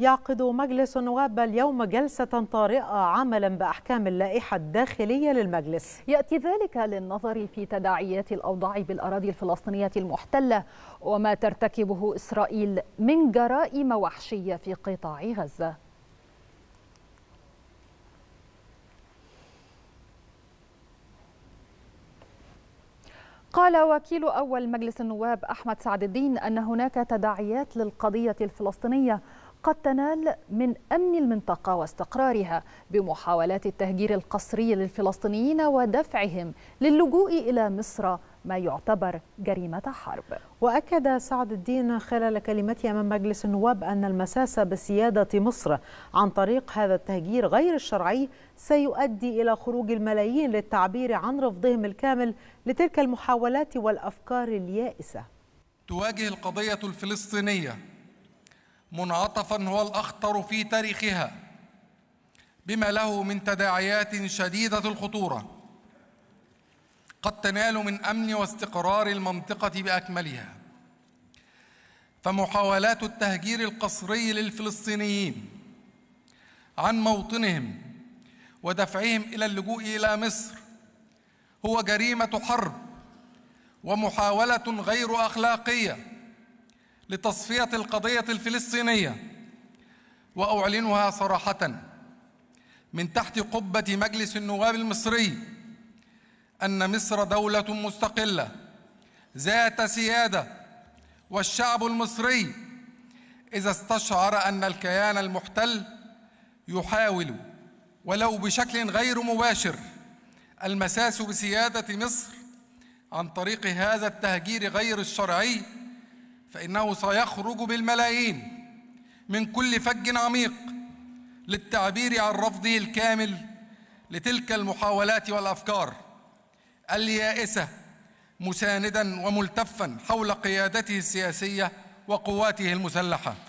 يعقد مجلس النواب اليوم جلسة طارئة عملا بأحكام اللائحة الداخلية للمجلس يأتي ذلك للنظر في تداعيات الأوضاع بالأراضي الفلسطينية المحتلة وما ترتكبه إسرائيل من جرائم وحشية في قطاع غزة قال وكيل أول مجلس النواب أحمد سعد الدين أن هناك تداعيات للقضية الفلسطينية قد تنال من أمن المنطقة واستقرارها بمحاولات التهجير القسري للفلسطينيين ودفعهم للجوء إلى مصر ما يعتبر جريمة حرب وأكد سعد الدين خلال كلمته أمام مجلس النواب أن المساس بسيادة مصر عن طريق هذا التهجير غير الشرعي سيؤدي إلى خروج الملايين للتعبير عن رفضهم الكامل لتلك المحاولات والأفكار اليائسة تواجه القضية الفلسطينية منعطفا هو الاخطر في تاريخها بما له من تداعيات شديده الخطوره قد تنال من امن واستقرار المنطقه باكملها فمحاولات التهجير القسري للفلسطينيين عن موطنهم ودفعهم الى اللجوء الى مصر هو جريمه حرب ومحاوله غير اخلاقيه لتصفيه القضيه الفلسطينيه واعلنها صراحه من تحت قبه مجلس النواب المصري ان مصر دوله مستقله ذات سياده والشعب المصري اذا استشعر ان الكيان المحتل يحاول ولو بشكل غير مباشر المساس بسياده مصر عن طريق هذا التهجير غير الشرعي فإنه سيخرج بالملايين من كل فج عميق للتعبير عن رفضه الكامل لتلك المحاولات والأفكار اليائسة مساندا وملتفا حول قيادته السياسية وقواته المسلحة